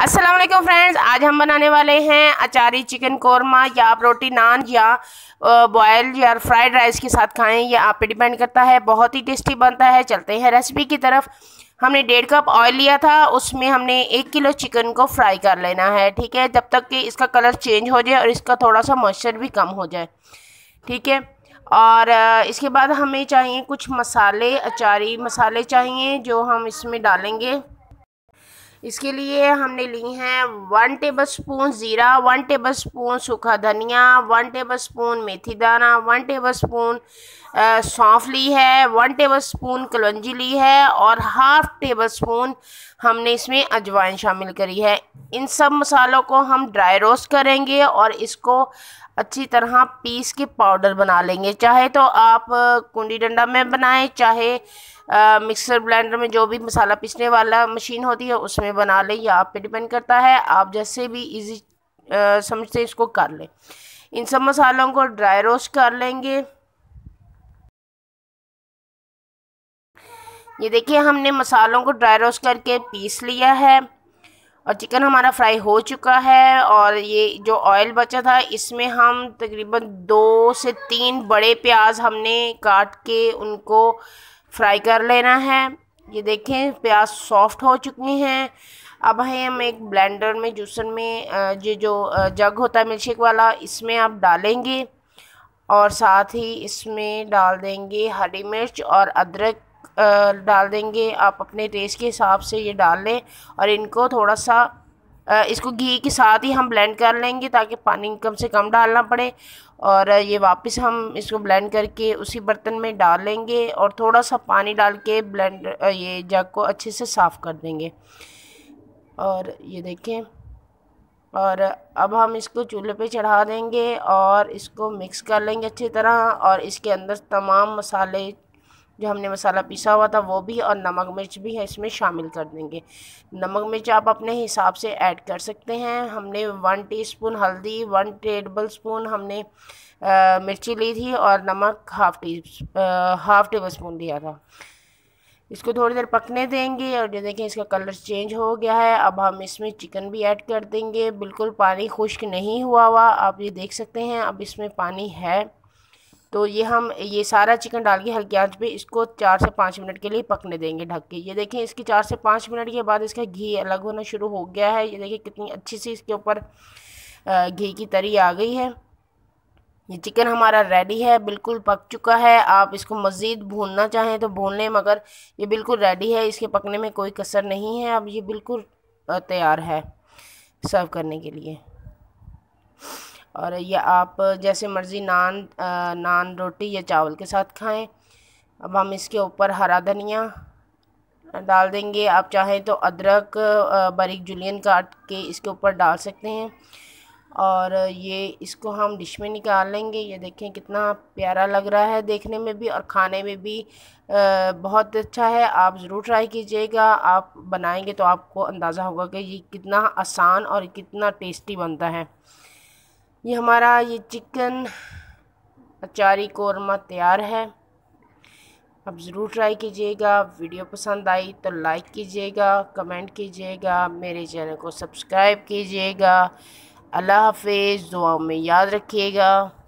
Aslam friends आज हम बनाने वाले हैं अचारी चिकन कौरमा या आप रोटी नान या बॉयल या फ्राइड राइस के साथ खाएं ये आप पे डिपेंड करता है बहुत ही टेस्टी बनता है चलते हैं रेसिपी की तरफ हमने डेढ़ कप ऑयल लिया था उसमें हमने एक किलो चिकन को फ्राई कर लेना है ठीक है जब तक कि इसका कलर चेंज हो जाए और इसका थोड़ा सा मॉइस्चर भी कम हो जाए ठीक है और इसके बाद हमें चाहिए कुछ मसाले अचारी मसाले चाहिए जो हम इसमें डालेंगे इसके लिए हमने ली हैं वन टेबल स्पून ज़ीरा वन टेबल स्पून सूखा धनिया वन टेबल स्पून मेथी दाना वन टेबल स्पून सौंफ ली है वन टेबल स्पून कलौजी ली है और हाफ टेबल स्पून हमने इसमें अजवाइन शामिल करी है इन सब मसालों को हम ड्राई रोस्ट करेंगे और इसको अच्छी तरह पीस के पाउडर बना लेंगे चाहे तो आप कुंडी डंडा में बनाएं चाहे मिक्सर ब्लेंडर में जो भी मसाला पीसने वाला मशीन होती है उसमें बना लें या आप पे डिपेंड करता है आप जैसे भी इजी समझते इसको कर लें इन सब मसालों को ड्राई रोस्ट कर लेंगे ये देखिए हमने मसालों को ड्राई रोस्ट करके पीस लिया है और चिकन हमारा फ्राई हो चुका है और ये जो ऑयल बचा था इसमें हम तकरीबन दो से तीन बड़े प्याज हमने काट के उनको फ्राई कर लेना है ये देखें प्याज सॉफ्ट हो चुकी हैं अब है हम एक ब्लेंडर में जूसर में ये जो जग होता है मिल्कशेक वाला इसमें आप डालेंगे और साथ ही इसमें डाल देंगे हरी मिर्च और अदरक डाल देंगे आप अपने टेस्ट के हिसाब से ये डाल लें और इनको थोड़ा सा इसको घी के साथ ही हम ब्लेंड कर लेंगे ताकि पानी कम से कम डालना पड़े और ये वापस हम इसको ब्लेंड करके उसी बर्तन में डाल लेंगे और थोड़ा सा पानी डाल के ब्लेंड ये जग को अच्छे से साफ़ कर देंगे और ये देखें और अब हम इसको चूल्हे पे चढ़ा देंगे और इसको मिक्स कर लेंगे अच्छी तरह और इसके अंदर तमाम मसाले जो हमने मसाला पिसा हुआ था वो भी और नमक मिर्च भी है इसमें शामिल कर देंगे नमक मिर्च आप अपने हिसाब से ऐड कर सकते हैं हमने वन टीस्पून हल्दी वन टेबल स्पून हमने आ, मिर्ची ली थी और नमक half tea half tablespoon दिया था इसको थोड़ी देर पकने देंगे और जो देखें इसका कलर चेंज हो गया है अब हम इसमें चिकन भी ऐड कर देंगे बिल्कुल पानी खुश्क नहीं हुआ हुआ आप ये देख सकते हैं अब इसमें पानी है तो ये हम ये सारा चिकन डाल के हल्की आंच पे इसको चार से पाँच मिनट के लिए पकने देंगे ढक के ये देखें इसकी चार से पाँच मिनट के बाद इसका घी अलग होना शुरू हो गया है ये देखिए कितनी अच्छी सी इसके ऊपर घी की तरी आ गई है ये चिकन हमारा रेडी है बिल्कुल पक चुका है आप इसको मज़ीद भूनना चाहें तो भून लें मगर ये बिल्कुल रेडी है इसके पकने में कोई कसर नहीं है अब ये बिल्कुल तैयार है सर्व करने के लिए और ये आप जैसे मर्ज़ी नान आ, नान रोटी या चावल के साथ खाएं अब हम इसके ऊपर हरा धनिया डाल देंगे आप चाहें तो अदरक बारीक जुलियन काट के इसके ऊपर डाल सकते हैं और ये इसको हम डिश में निकाल लेंगे ये देखें कितना प्यारा लग रहा है देखने में भी और खाने में भी बहुत अच्छा है आप ज़रूर ट्राई कीजिएगा आप बनाएंगे तो आपको अंदाज़ा होगा कि ये कितना आसान और कितना टेस्टी बनता है ये हमारा ये चिकन अचारी कौरमा तैयार है आप ज़रूर ट्राई कीजिएगा वीडियो पसंद आई तो लाइक कीजिएगा कमेंट कीजिएगा मेरे चैनल को सब्सक्राइब कीजिएगा अल्लाह हाफिज़ दुआ में याद रखिएगा